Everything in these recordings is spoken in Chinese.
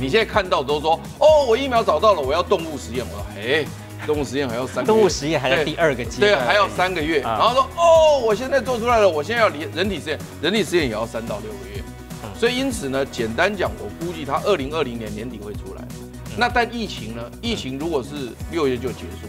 你现在看到都说哦，我疫苗找到了，我要动物实验。我说，哎，动物实验还要三，动物实验还在第二个阶段，对，还要三个月。然后说哦，我现在做出来了，我现在要人人体实验，人体实验也要三到六个月。所以因此呢，简单讲，我估计它二零二零年年底会出来。那但疫情呢？疫情如果是六月就结束。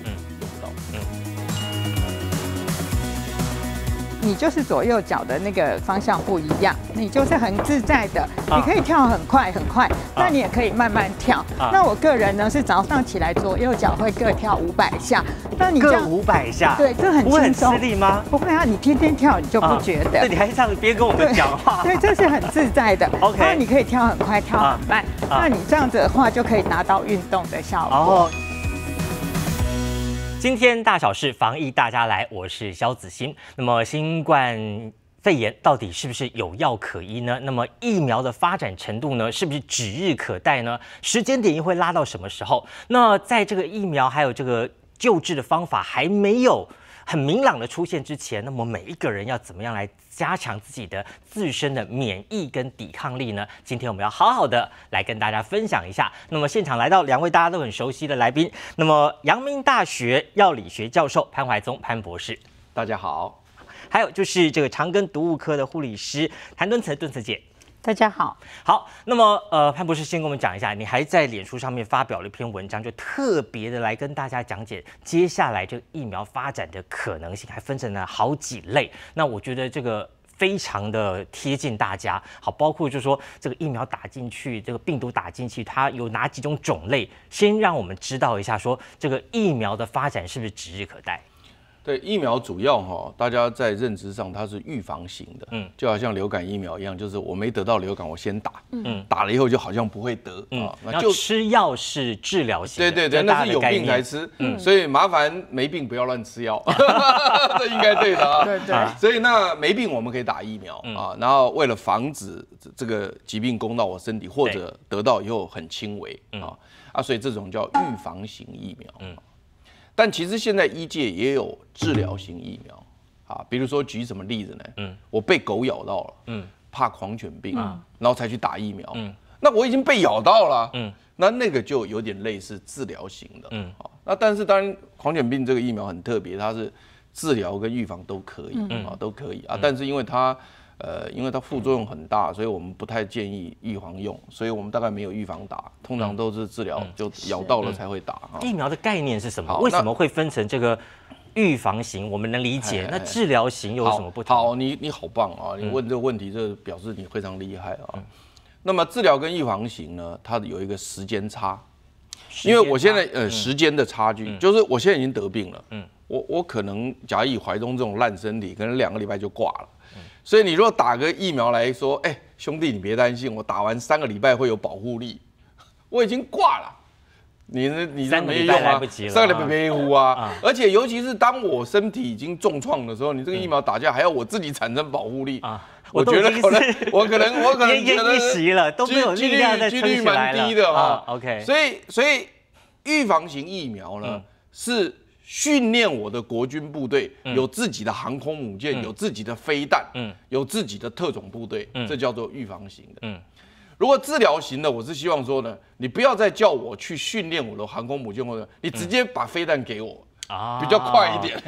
你就是左右脚的那个方向不一样，你就是很自在的，你可以跳很快很快，那你也可以慢慢跳。那我个人呢是早上起来左右脚会各跳五百下，那你各五百下，对，这很轻松。我吃力吗？不会啊，你天天跳你就不觉得。那你还这样边跟我们讲话，对，这是很自在的。OK，那你可以跳很快跳很慢，那你这样子的话就可以达到运动的效果。今天大小事防疫，大家来，我是肖子欣。那么新冠肺炎到底是不是有药可医呢？那么疫苗的发展程度呢？是不是指日可待呢？时间点又会拉到什么时候？那在这个疫苗还有这个救治的方法还没有。很明朗的出现之前，那么每一个人要怎么样来加强自己的自身的免疫跟抵抗力呢？今天我们要好好的来跟大家分享一下。那么现场来到两位大家都很熟悉的来宾，那么阳明大学药理学教授潘怀宗潘博士，大家好。还有就是这个长庚毒物科的护理师谭敦慈敦慈姐。大家好，好，那么，呃，潘博士先跟我们讲一下，你还在脸书上面发表了一篇文章，就特别的来跟大家讲解接下来这个疫苗发展的可能性，还分成了好几类。那我觉得这个非常的贴近大家，好，包括就是说这个疫苗打进去，这个病毒打进去，它有哪几种种类？先让我们知道一下，说这个疫苗的发展是不是指日可待？对疫苗主要哈，大家在认知上它是预防型的，嗯，就好像流感疫苗一样，就是我没得到流感，我先打，嗯，打了以后就好像不会得啊。那吃药是治疗型，对对对，那是有病才吃，嗯，所以麻烦没病不要乱吃药，这应该对的啊，对对，所以那没病我们可以打疫苗啊，然后为了防止这个疾病攻到我身体或者得到以后很轻微啊啊，所以这种叫预防型疫苗，嗯。但其实现在医界也有治疗型疫苗，啊，比如说举什么例子呢？嗯，我被狗咬到了，嗯，怕狂犬病，然后才去打疫苗，嗯，那我已经被咬到了，嗯，那那个就有点类似治疗型的，嗯，好，那但是当然狂犬病这个疫苗很特别，它是治疗跟预防都可以，啊，都可以啊，但是因为它。呃，因为它副作用很大，所以我们不太建议预防用，所以我们大概没有预防打，通常都是治疗，就咬到了才会打。疫苗的概念是什么？为什么会分成这个预防型？我们能理解。那治疗型有什么不同？好，你你好棒啊！你问这个问题，这表示你非常厉害啊。那么治疗跟预防型呢，它有一个时间差，因为我现在呃时间的差距，就是我现在已经得病了，嗯，我我可能假以怀中这种烂身体，可能两个礼拜就挂了。所以你如果打个疫苗来说，哎，兄弟你别担心，我打完三个礼拜会有保护力，我已经挂了，你你这没用啊，三个礼拜了，个没啊，而且尤其是当我身体已经重创的时候，你这个疫苗打架还要我自己产生保护力啊，我觉得可能我可能我可能可能已经力竭了，都没有力量几率蛮低的啊，OK，所以所以预防型疫苗呢是。训练我的国军部队，有自己的航空母舰，有自己的飞弹，有自己的特种部队，这叫做预防型的。如果治疗型的，我是希望说呢，你不要再叫我去训练我的航空母舰或者你直接把飞弹给我啊，比较快一点。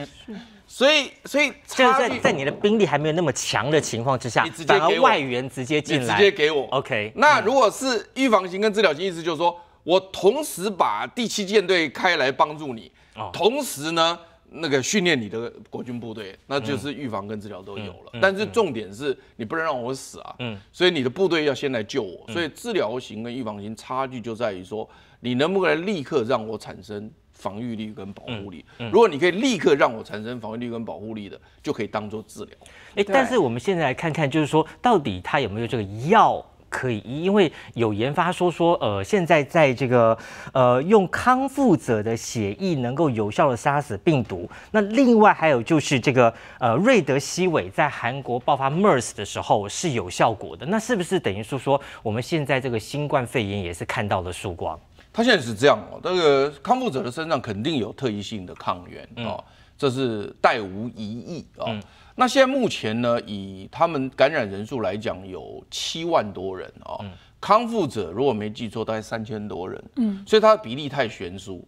所以，所以就距在你的兵力还没有那么强的情况之下，接而外援直接进来，直接给我。OK。那如果是预防型跟治疗型，意思就是说我同时把第七舰队开来帮助你。同时呢，那个训练你的国军部队，那就是预防跟治疗都有了。但是重点是你不能让我死啊，嗯，所以你的部队要先来救我。所以治疗型跟预防型差距就在于说，你能不能立刻让我产生防御力跟保护力？如果你可以立刻让我产生防御力跟保护力的，就可以当做治疗。哎，但是我们现在来看看，就是说到底它有没有这个药。可以，因为有研发说说，呃，现在在这个，呃，用康复者的血液能够有效的杀死病毒。那另外还有就是这个，呃，瑞德西韦在韩国爆发 MERS 的时候是有效果的。那是不是等于说说我们现在这个新冠肺炎也是看到了曙光？他现在是这样哦，那个康复者的身上肯定有特异性的抗原哦，这是带无疑义啊。那现在目前呢，以他们感染人数来讲，有七万多人啊。康复者如果没记错，大概三千多人。嗯，所以它的比例太悬殊，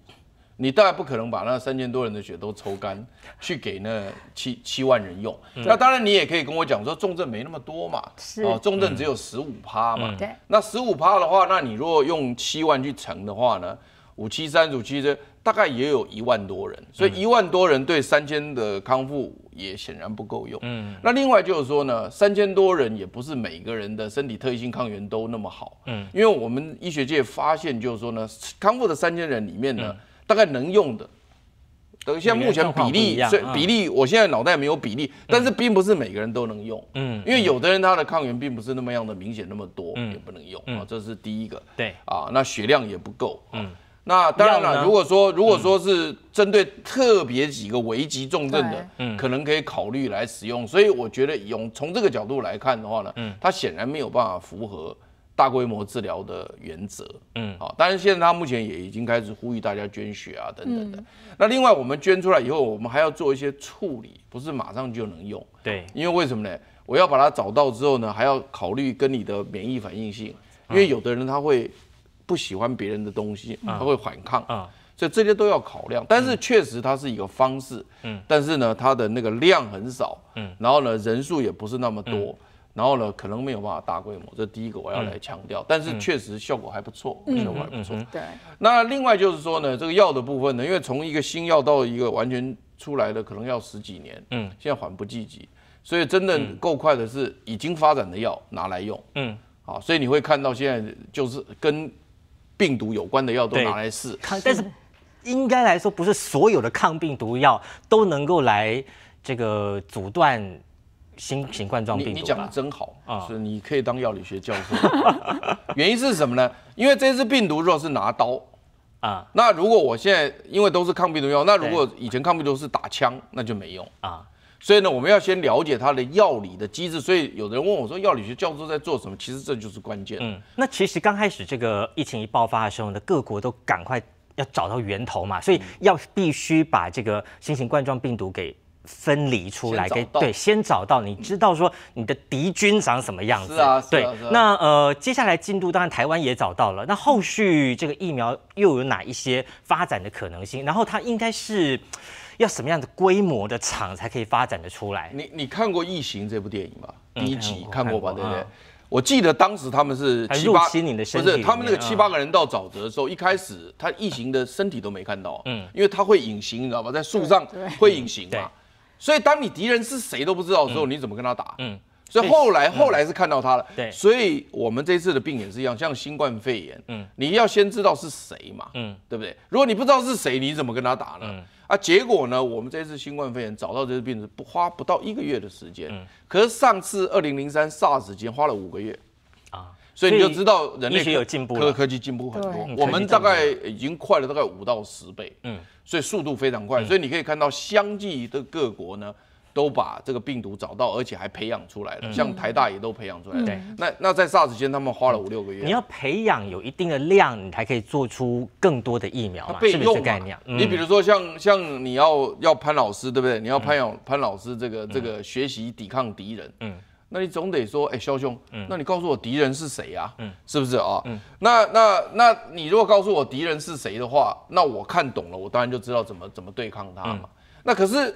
你大概不可能把那三千多人的血都抽干 去给那七七万人用。那当然，你也可以跟我讲说，重症没那么多嘛，哦，重症只有十五趴嘛。对，那十五趴的话，那你如果用七万去乘的话呢，五七三十其七大概也有一万多人。所以一万多人对三千的康复。也显然不够用。嗯，那另外就是说呢，三千多人也不是每个人的身体特异性抗原都那么好。嗯，因为我们医学界发现，就是说呢，康复的三千人里面呢，大概能用的，等一下目前比例，比例，我现在脑袋没有比例，但是并不是每个人都能用。嗯，因为有的人他的抗原并不是那么样的明显那么多，也不能用。啊，这是第一个。对，啊，那血量也不够。嗯。那当然了，如果说如果说是针对特别几个危急重症的，嗯，可能可以考虑来使用。所以我觉得用从这个角度来看的话呢，嗯，它显然没有办法符合大规模治疗的原则，嗯，好。但是现在他目前也已经开始呼吁大家捐血啊，等等的。那另外我们捐出来以后，我们还要做一些处理，不是马上就能用。对，因为为什么呢？我要把它找到之后呢，还要考虑跟你的免疫反应性，因为有的人他会。不喜欢别人的东西，他会反抗啊，所以这些都要考量。但是确实它是一个方式，嗯，但是呢，它的那个量很少，嗯，然后呢，人数也不是那么多，然后呢，可能没有办法大规模。这第一个我要来强调。但是确实效果还不错，效果还不错。对。那另外就是说呢，这个药的部分呢，因为从一个新药到一个完全出来的，可能要十几年，嗯，现在缓不济急，所以真的够快的是已经发展的药拿来用，嗯，好，所以你会看到现在就是跟。病毒有关的药都拿来试，但是应该来说，不是所有的抗病毒药都能够来这个阻断新型冠状病毒。你讲的真好啊！是你可以当药理学教授。原因是什么呢？因为这次病毒如果是拿刀啊，那如果我现在因为都是抗病毒药，那如果以前抗病毒是打枪，那就没用啊。所以呢，我们要先了解它的药理的机制。所以有人问我说，药理学教授在做什么？其实这就是关键。嗯，那其实刚开始这个疫情一爆发的时候呢，各国都赶快要找到源头嘛，所以要必须把这个新型冠状病毒给分离出来，给对，先找到，你知道说你的敌军长什么样子？是啊，对。那呃，接下来进度当然台湾也找到了。那后续这个疫苗又有哪一些发展的可能性？然后它应该是。要什么样的规模的厂才可以发展的出来？你你看过《异形》这部电影吗？第一集看过吧？对不对？我记得当时他们是七八，你的身不是他们那个七八个人到沼泽的时候，一开始他异形的身体都没看到，嗯，因为他会隐形，你知道吧？在树上会隐形嘛，所以当你敌人是谁都不知道的时候，你怎么跟他打？嗯，所以后来后来是看到他了，对。所以我们这次的病也是一样，像新冠肺炎，嗯，你要先知道是谁嘛，嗯，对不对？如果你不知道是谁，你怎么跟他打呢？啊，结果呢？我们这次新冠肺炎找到这个病毒不花不到一个月的时间，嗯，可是上次二零零三 SARS 已经花了五个月，啊，所以你就知道人类有进步，科科技进步很多，我们大概已经快了大概五到十倍，嗯，所以速度非常快，所以你可以看到相继的各国呢。都把这个病毒找到，而且还培养出来了。像台大也都培养出来了。对，那那在 SARS 间，他们花了五六个月。你要培养有一定的量，你才可以做出更多的疫苗嘛？是不是概念？你比如说像像你要要潘老师，对不对？你要潘养潘老师这个这个学习抵抗敌人。嗯。那你总得说，哎，肖兄，那你告诉我敌人是谁啊？嗯，是不是啊？嗯。那那那你如果告诉我敌人是谁的话，那我看懂了，我当然就知道怎么怎么对抗他嘛。那可是。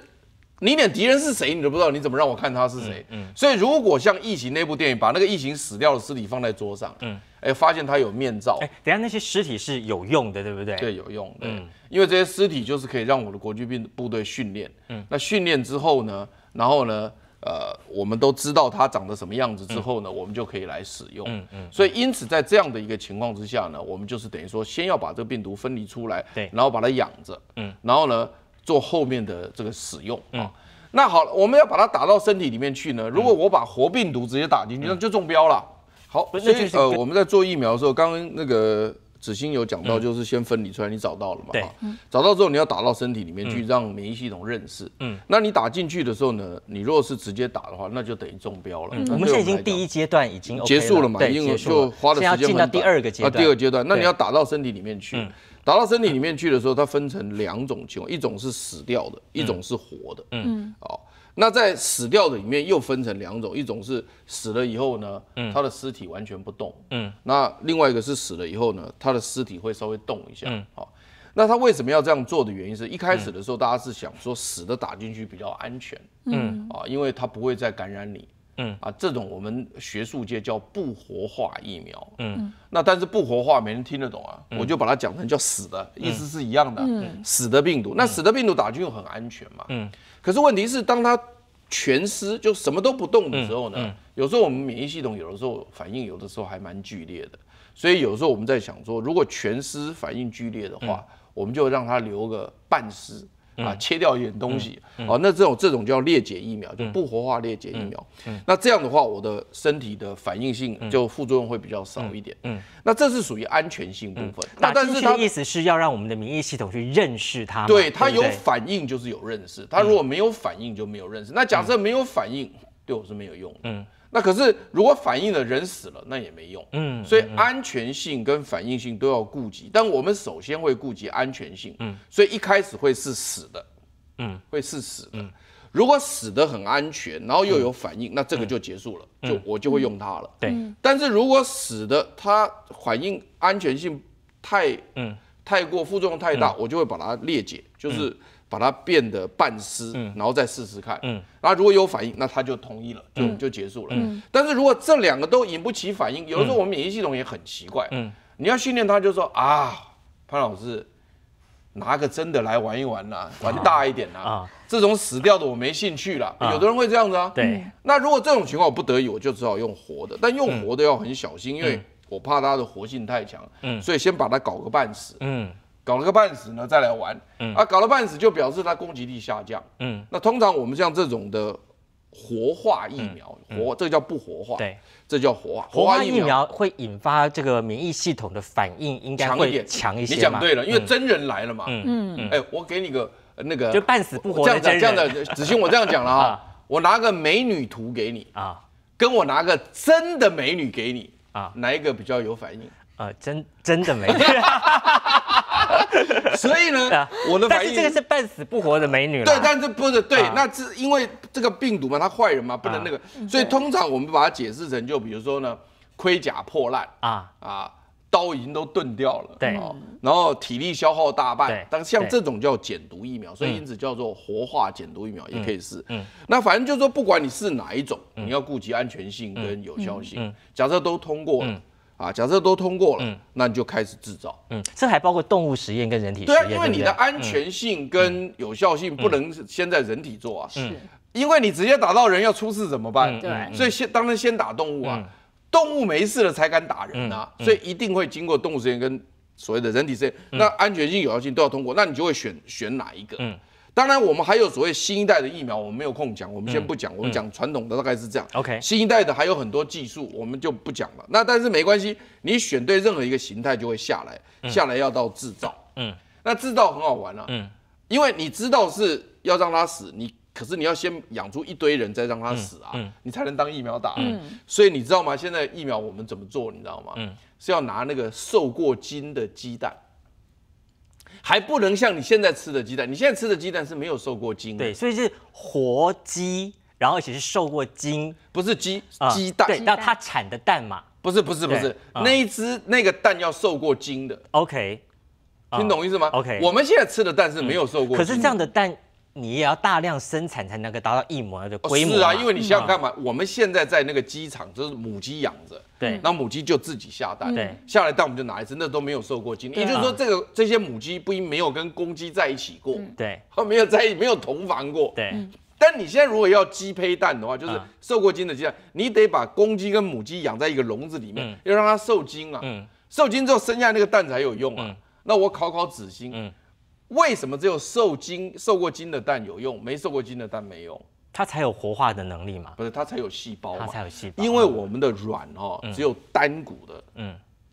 你连敌人是谁你都不知道，你怎么让我看他是谁？嗯，所以如果像异形》那部电影，把那个异形死掉的尸体放在桌上，嗯，哎，发现他有面罩。哎，等下那些尸体是有用的，对不对？对，有用的。嗯，因为这些尸体就是可以让我的国军兵部队训练。嗯，那训练之后呢？然后呢？呃，我们都知道他长得什么样子之后呢，我们就可以来使用。嗯嗯。所以因此在这样的一个情况之下呢，我们就是等于说先要把这个病毒分离出来，对，然后把它养着。嗯，然后呢？做后面的这个使用啊，那好，了，我们要把它打到身体里面去呢。如果我把活病毒直接打进去，那就中标了。好，所以呃，我们在做疫苗的时候，刚刚那个。子欣有讲到，就是先分离出来，你找到了嘛？对，找到之后你要打到身体里面去，让免疫系统认识。嗯，那你打进去的时候呢？你如果是直接打的话，那就等于中标了。我们现在已经第一阶段已经结束了嘛？对，就花了时间。现进到第二个阶段。第二阶段，那你要打到身体里面去。打到身体里面去的时候，它分成两种情况：一种是死掉的，一种是活的。嗯，哦。那在死掉的里面又分成两种，一种是死了以后呢，他的尸体完全不动。嗯，那另外一个是死了以后呢，他的尸体会稍微动一下。嗯，好，那他为什么要这样做的原因，是一开始的时候大家是想说死的打进去比较安全。嗯，啊，因为他不会再感染你。嗯啊，这种我们学术界叫不活化疫苗。嗯，那但是不活化没人听得懂啊，我就把它讲成叫死的，意思是一样的，嗯，死的病毒。那死的病毒打菌去很安全嘛。嗯，可是问题是，当它全尸就什么都不动的时候呢，有时候我们免疫系统有的时候反应，有的时候还蛮剧烈的。所以有时候我们在想说，如果全尸反应剧烈的话，我们就让它留个半尸。啊，切掉一点东西，哦，那这种这种叫裂解疫苗，就不活化裂解疫苗。那这样的话，我的身体的反应性就副作用会比较少一点。嗯，那这是属于安全性部分。那但是他的意思是要让我们的免疫系统去认识它，对它有反应就是有认识，它如果没有反应就没有认识。那假设没有反应，对我是没有用。嗯。那可是，如果反应了人死了，那也没用。嗯，所以安全性跟反应性都要顾及。但我们首先会顾及安全性。嗯，所以一开始会是死的。嗯，会是死的。如果死的很安全，然后又有反应，那这个就结束了。就我就会用它了。对。但是如果死的它反应安全性太嗯太过副作用太大，我就会把它裂解，就是。把它变得半死，然后再试试看。嗯，那如果有反应，那他就同意了，就就结束了。嗯，但是如果这两个都引不起反应，有的时候我们免疫系统也很奇怪。嗯，你要训练他，就说啊，潘老师拿个真的来玩一玩啦，玩大一点啦。啊，这种死掉的我没兴趣了。有的人会这样子啊。对。那如果这种情况我不得已，我就只好用活的，但用活的要很小心，因为我怕它的活性太强。嗯。所以先把它搞个半死。嗯。搞了个半死呢，再来玩，啊，搞了半死就表示它攻击力下降。嗯，那通常我们像这种的活化疫苗，活这个叫不活化，对，这叫活化。活化疫苗会引发这个免疫系统的反应应该会强一些。你讲对了，因为真人来了嘛。嗯嗯。哎，我给你个那个，就半死不活的样子，这样的子欣，我这样讲了哈，我拿个美女图给你啊，跟我拿个真的美女给你啊，哪一个比较有反应？呃，真真的美女。所以呢，我的反应，这个是半死不活的美女了。对，但是不是对？那是因为这个病毒嘛，它坏人嘛，不能那个。所以通常我们把它解释成就，比如说呢，盔甲破烂啊啊，刀已经都钝掉了。对。然后体力消耗大半。但当像这种叫减毒疫苗，所以因此叫做活化减毒疫苗也可以是。嗯。那反正就是说，不管你是哪一种，你要顾及安全性跟有效性。嗯。假设都通过。嗯。啊，假设都通过了，嗯，那你就开始制造，嗯，这还包括动物实验跟人体实验，对啊，因为你的安全性跟有效性不能先在人体做啊，是，因为你直接打到人要出事怎么办？对，所以先当然先打动物啊，动物没事了才敢打人啊，所以一定会经过动物实验跟所谓的人体实验，那安全性有效性都要通过，那你就会选选哪一个？嗯。当然，我们还有所谓新一代的疫苗，我们没有空讲，我们先不讲。我们讲传统的，大概是这样。OK，新一代的还有很多技术，我们就不讲了。那但是没关系，你选对任何一个形态就会下来，下来要到制造。嗯，那制造很好玩啊。嗯，因为你知道是要让它死，你可是你要先养出一堆人再让它死啊，你才能当疫苗打。嗯，所以你知道吗？现在疫苗我们怎么做？你知道吗？是要拿那个受过精的鸡蛋。还不能像你现在吃的鸡蛋，你现在吃的鸡蛋是没有受过精的，对，所以是活鸡，然后而且是受过精，不是鸡，鸡蛋，对，那它产的蛋嘛，不是不是不是，那一只那个蛋要受过精的，OK，听懂意思吗？OK，我们现在吃的蛋是没有受过，可是这样的蛋。你也要大量生产，才能够达到一模一样的规模。是啊，因为你想想看嘛？我们现在在那个鸡场，就是母鸡养着，对，那母鸡就自己下蛋，对，下来蛋我们就拿一只，那都没有受过精。也就是说，这个这些母鸡不一没有跟公鸡在一起过，对，没有在没有同房过，对。但你现在如果要鸡胚蛋的话，就是受过精的鸡蛋，你得把公鸡跟母鸡养在一个笼子里面，要让它受精啊，受精之后生下那个蛋才有用啊。那我烤烤子心，为什么只有受精、受过精的蛋有用，没受过精的蛋没用？它才有活化的能力嘛？不是，它才有细胞嘛？它才有细胞。因为我们的卵哦，只有单股的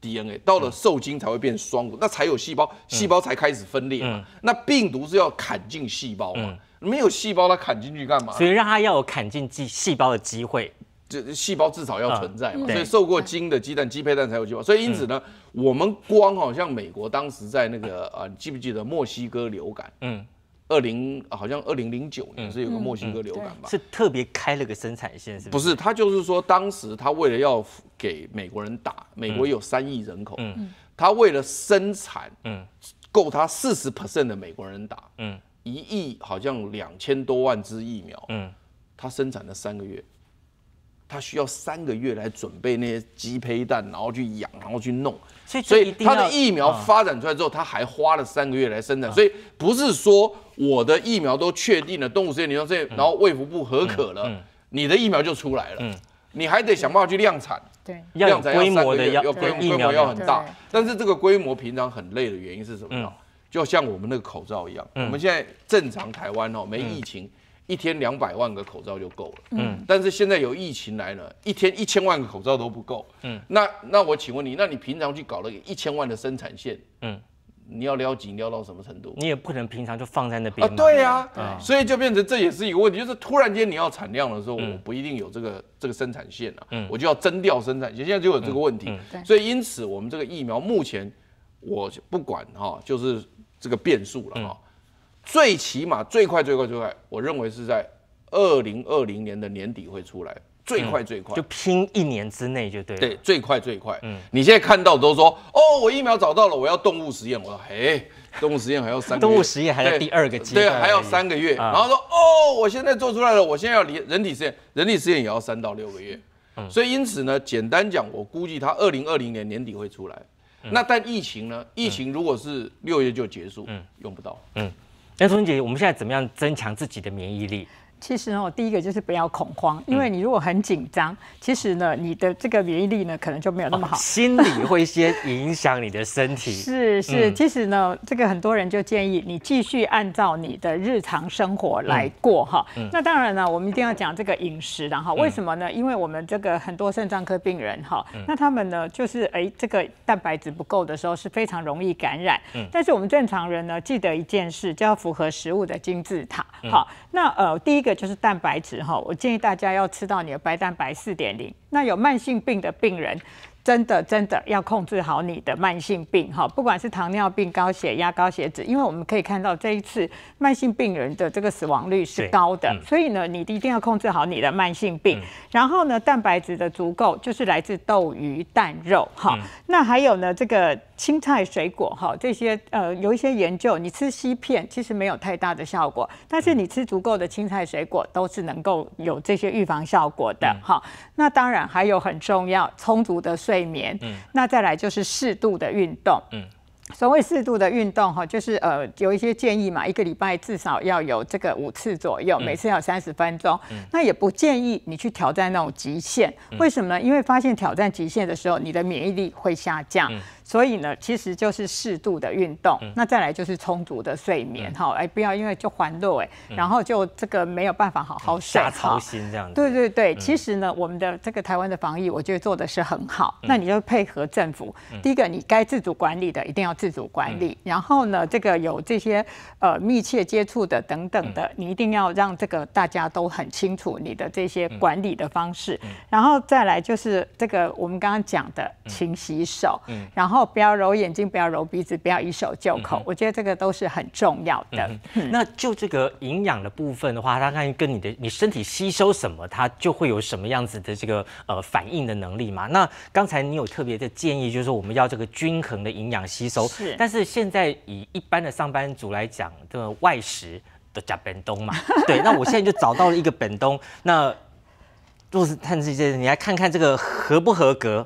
DNA，到了受精才会变双股，那才有细胞，细胞才开始分裂嘛。那病毒是要砍进细胞嘛？没有细胞，它砍进去干嘛？所以让它要有砍进细细胞的机会。这细胞至少要存在嘛，所以受过精的鸡蛋，鸡胚蛋才有细胞。所以因此呢，我们光好像美国当时在那个啊，你记不记得墨西哥流感？嗯，二零好像二零零九年是有个墨西哥流感吧？是特别开了个生产线，是不是？他就是说当时他为了要给美国人打，美国有三亿人口，嗯，他为了生产，嗯，够他四十 percent 的美国人打，嗯，一亿好像两千多万支疫苗，嗯，他生产了三个月。它需要三个月来准备那些鸡胚蛋，然后去养，然后去弄，所以它的疫苗发展出来之后，它还花了三个月来生产。所以不是说我的疫苗都确定了，动物实验、临床试验，然后卫福部合可了，你的疫苗就出来了。你还得想办法去量产。对，量产规模的要规模要很大，但是这个规模平常很累的原因是什么？就像我们个口罩一样，我们现在正常台湾哦，没疫情。一天两百万个口罩就够了，嗯，但是现在有疫情来了，一天一千万个口罩都不够，嗯，那那我请问你，那你平常去搞了一个一千万的生产线，嗯，你要撩紧撩到什么程度？你也不可能平常就放在那边啊，对呀，所以就变成这也是一个问题，就是突然间你要产量的时候，我不一定有这个这个生产线了，嗯，我就要增调生产线，现在就有这个问题，所以因此我们这个疫苗目前我不管哈，就是这个变数了哈。最起码最快最快最快，我认为是在二零二零年的年底会出来，最快最快就拼一年之内就对。对，最快最快。嗯，你现在看到都说哦，我疫苗找到了，我要动物实验。我说嘿，动物实验还要三，动物实验还在第二个阶段，对，还要三个月。然后说哦，我现在做出来了，我现在要人人体实验，人体实验也要三到六个月。所以因此呢，简单讲，我估计它二零二零年年底会出来。那但疫情呢？疫情如果是六月就结束，嗯，用不到，嗯。那钟姐姐，我们现在怎么样增强自己的免疫力？其实呢，第一个就是不要恐慌，因为你如果很紧张，其实呢，你的这个免疫力呢，可能就没有那么好。心理会先影响你的身体。是是，其实呢，这个很多人就建议你继续按照你的日常生活来过哈。那当然了，我们一定要讲这个饮食的哈。为什么呢？因为我们这个很多肾脏科病人哈，那他们呢，就是哎，这个蛋白质不够的时候是非常容易感染。嗯。但是我们正常人呢，记得一件事，就要符合食物的金字塔。好，那呃，第一个就是蛋白质哈，我建议大家要吃到你的白蛋白四点零。那有慢性病的病人，真的真的要控制好你的慢性病哈，不管是糖尿病、高血压、高血脂，因为我们可以看到这一次慢性病人的这个死亡率是高的，所以呢，你一定要控制好你的慢性病。然后呢，蛋白质的足够就是来自豆、鱼、蛋、肉哈。那还有呢，这个。青菜、水果，哈，这些呃，有一些研究，你吃西片其实没有太大的效果，但是你吃足够的青菜、水果，都是能够有这些预防效果的，哈。那当然还有很重要，充足的睡眠，嗯，那再来就是适度的运动，嗯。所谓适度的运动，哈，就是呃，有一些建议嘛，一个礼拜至少要有这个五次左右，每次要三十分钟。那也不建议你去挑战那种极限，为什么呢？因为发现挑战极限的时候，你的免疫力会下降。所以呢，其实就是适度的运动，那再来就是充足的睡眠，哈，哎，不要因为就环惰，哎，然后就这个没有办法好好下操，心这样子。对对对，其实呢，我们的这个台湾的防疫，我觉得做的是很好。那你就配合政府，第一个，你该自主管理的一定要自主管理，然后呢，这个有这些呃密切接触的等等的，你一定要让这个大家都很清楚你的这些管理的方式，然后再来就是这个我们刚刚讲的勤洗手，然后。不要揉眼睛，不要揉鼻子，不要一手就口。我觉得这个都是很重要的。那就这个营养的部分的话，它看跟你的你身体吸收什么，它就会有什么样子的这个呃反应的能力嘛。那刚才你有特别的建议，就是我们要这个均衡的营养吸收。是。但是现在以一般的上班族来讲，这个外食的加本东嘛，对。那我现在就找到了一个本东，那就是探这些，你来看看这个合不合格。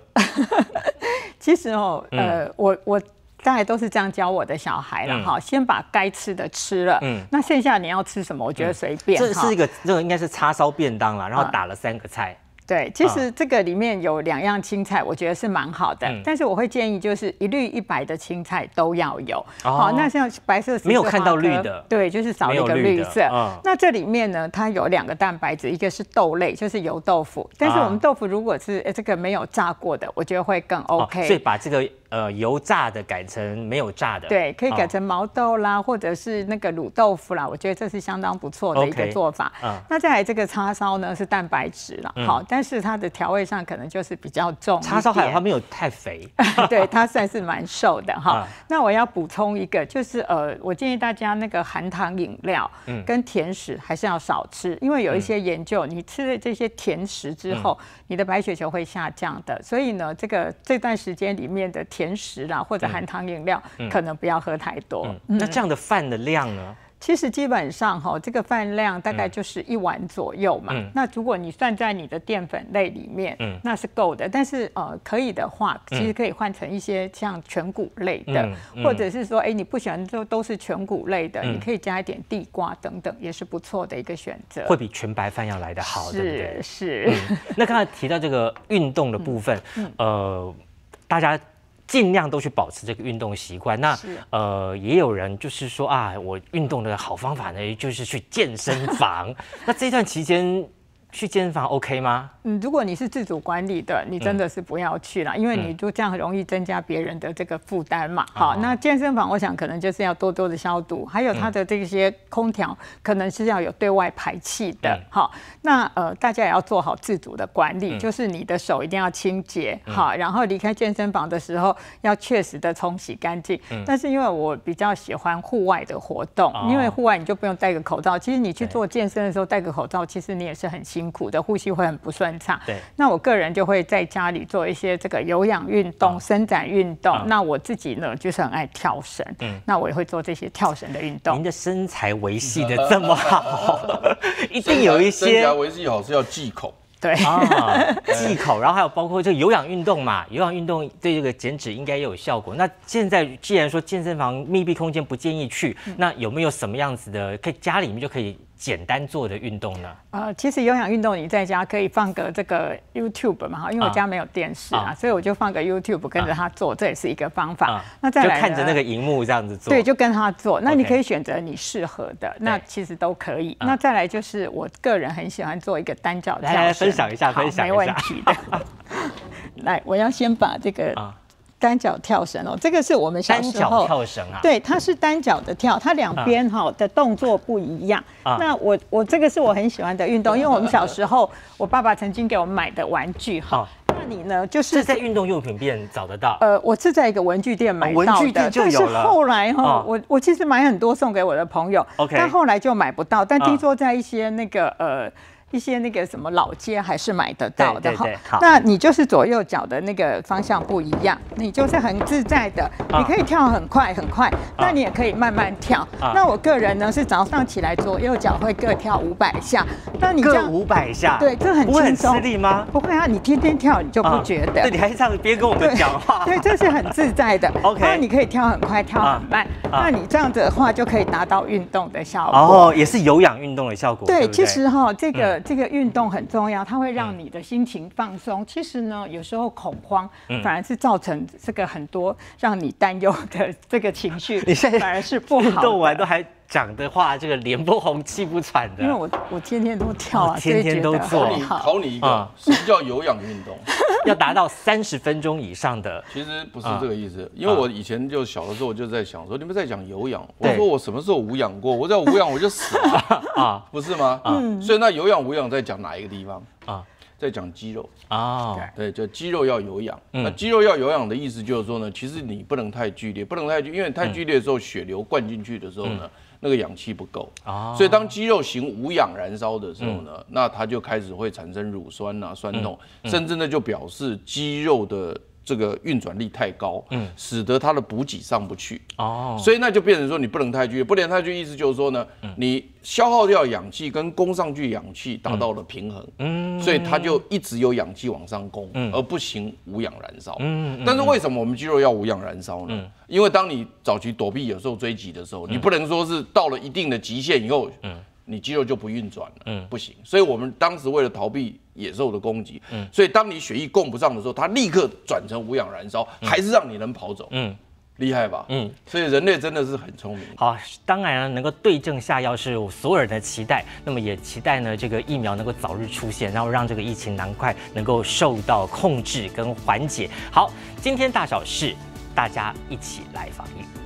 其实哦，呃，我我大概都是这样教我的小孩了哈，先把该吃的吃了，嗯，那剩下你要吃什么？我觉得随便。这是一个，这个应该是叉烧便当了，然后打了三个菜。对，其实这个里面有两样青菜，我觉得是蛮好的。但是我会建议，就是一绿一白的青菜都要有。好，那像白色没有看到绿的，对，就是少一个绿色。那这里面呢，它有两个蛋白质，一个是豆类，就是油豆腐。但是我们豆腐如果是这个没有炸过的，我觉得会更 OK。所以把这个。呃，油炸的改成没有炸的，对，可以改成毛豆啦，或者是那个卤豆腐啦，我觉得这是相当不错的一个做法。那再来这个叉烧呢，是蛋白质了，好，但是它的调味上可能就是比较重。叉烧还好，它没有太肥，对，它算是蛮瘦的哈。那我要补充一个，就是呃，我建议大家那个含糖饮料跟甜食还是要少吃，因为有一些研究，你吃了这些甜食之后，你的白血球会下降的。所以呢，这个这段时间里面的甜。甜食啦，或者含糖饮料，可能不要喝太多。那这样的饭的量呢？其实基本上哈，这个饭量大概就是一碗左右嘛。那如果你算在你的淀粉类里面，那是够的。但是呃，可以的话，其实可以换成一些像全谷类的，或者是说，哎，你不喜欢都都是全谷类的，你可以加一点地瓜等等，也是不错的一个选择，会比全白饭要来的好，是不是。那刚才提到这个运动的部分，呃，大家。尽量都去保持这个运动习惯。那呃，也有人就是说啊，我运动的好方法呢，就是去健身房。那这段期间。去健身房 OK 吗？嗯，如果你是自主管理的，你真的是不要去了，因为你就这样容易增加别人的这个负担嘛。好，那健身房我想可能就是要多多的消毒，还有它的这些空调可能是要有对外排气的。好，那呃大家也要做好自主的管理，就是你的手一定要清洁，好，然后离开健身房的时候要确实的冲洗干净。但是因为我比较喜欢户外的活动，因为户外你就不用戴个口罩。其实你去做健身的时候戴个口罩，其实你也是很辛。辛苦的呼吸会很不顺畅。对。那我个人就会在家里做一些这个有氧运动、伸展运动。那我自己呢，就是很爱跳绳。嗯。那我也会做这些跳绳的运动。您的身材维系的这么好，一定有一些身材维系好是要忌口。对。忌口，然后还有包括这个有氧运动嘛？有氧运动对这个减脂应该也有效果。那现在既然说健身房密闭空间不建议去，那有没有什么样子的可以家里面就可以？简单做的运动呢？呃，其实有氧运动你在家可以放个这个 YouTube 嘛哈，因为我家没有电视啊，所以我就放个 YouTube 跟着他做，这也是一个方法。那再来就看着那个荧幕这样子做。对，就跟他做。那你可以选择你适合的，那其实都可以。那再来就是我个人很喜欢做一个单脚大来分享一下，分享一下，没问题的。来，我要先把这个。单脚跳绳哦，这个是我们小时候单脚跳绳啊。对，它是单脚的跳，它两边哈的动作不一样。那我我这个是我很喜欢的运动，因为我们小时候我爸爸曾经给我买的玩具哈。那你呢？就是在运动用品店找得到？呃，我是在一个文具店买到的。文具店就有。但是后来哈，我我其实买很多送给我的朋友。OK。但后来就买不到，但听说在一些那个呃。一些那个什么老街还是买得到的哈。那你就是左右脚的那个方向不一样，你就是很自在的，你可以跳很快很快，那你也可以慢慢跳。那我个人呢是早上起来左右脚会各跳五百下。那你各五百下，对，这很不会吃力吗？不会啊，你天天跳你就不觉得。那你还是这样边跟我们讲话？对，这是很自在的。OK，那你可以跳很快跳很慢。那你这样子的话就可以达到运动的效果。哦，也是有氧运动的效果。对，其实哈这个。这个运动很重要，它会让你的心情放松。其实呢，有时候恐慌反而是造成这个很多让你担忧的这个情绪，反而是不好。运动完都还。讲的话，这个脸不红气不喘的，因为我我天天都跳啊，天天都做。考你一个，什么叫有氧运动？要达到三十分钟以上的。其实不是这个意思，因为我以前就小的时候就在想说，你们在讲有氧，我说我什么时候无氧过？我在无氧我就死了 啊，不是吗？嗯。所以那有氧无氧在讲哪一个地方啊？在讲肌肉啊？对，就肌肉要有氧。那肌肉要有氧的意思就是说呢，其实你不能太剧烈，不能太剧因为太剧烈的时候血流灌进去的时候呢。那个氧气不够啊，所以当肌肉型无氧燃烧的时候呢，那它就开始会产生乳酸啊，酸痛，甚至呢就表示肌肉的。这个运转力太高，嗯，使得它的补给上不去，哦，所以那就变成说你不能太剧烈，不能太剧意思就是说呢，你消耗掉氧气跟供上去氧气达到了平衡，嗯，所以它就一直有氧气往上供，嗯，而不行无氧燃烧，嗯，但是为什么我们肌肉要无氧燃烧呢？嗯，因为当你早期躲避有时候追击的时候，你不能说是到了一定的极限以后，嗯。你肌肉就不运转了，嗯，不行。所以我们当时为了逃避野兽的攻击，嗯，所以当你血液供不上的时候，它立刻转成无氧燃烧，还是让你能跑走，嗯，厉害吧，嗯。所以人类真的是很聪明。好，当然了，能够对症下药是我所有人的期待。那么也期待呢，这个疫苗能够早日出现，然后让这个疫情难快能够受到控制跟缓解。好，今天大小事，大家一起来防疫。